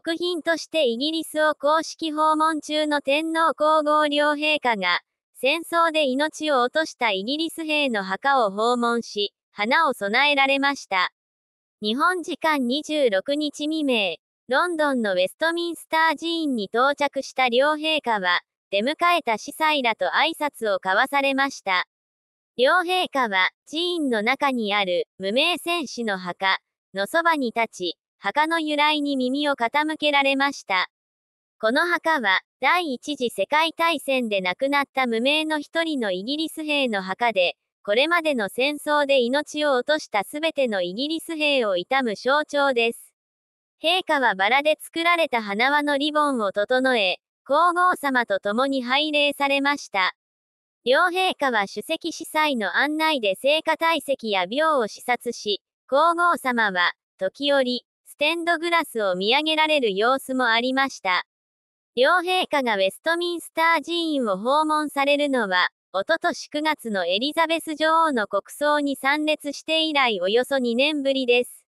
国賓としてイギリスを公式訪問中の天皇皇后両陛下が、戦争で命を落としたイギリス兵の墓を訪問し、花を供えられました。日本時間26日未明、ロンドンのウェストミンスター寺院に到着した両陛下は、出迎えた司祭らと挨拶を交わされました。両陛下は、寺院の中にある無名戦士の墓のそばに立ち、墓の由来に耳を傾けられました。この墓は、第一次世界大戦で亡くなった無名の一人のイギリス兵の墓で、これまでの戦争で命を落とした全てのイギリス兵を悼む象徴です。陛下はバラで作られた花輪のリボンを整え、皇后さまと共に拝礼されました。両陛下は主席司祭の案内で聖火体積や廟を視察し、皇后さまは、時折、ステンドグラスを見上げられる様子もありました。両陛下がウェストミンスター寺院を訪問されるのは、おととし9月のエリザベス女王の国葬に参列して以来およそ2年ぶりです。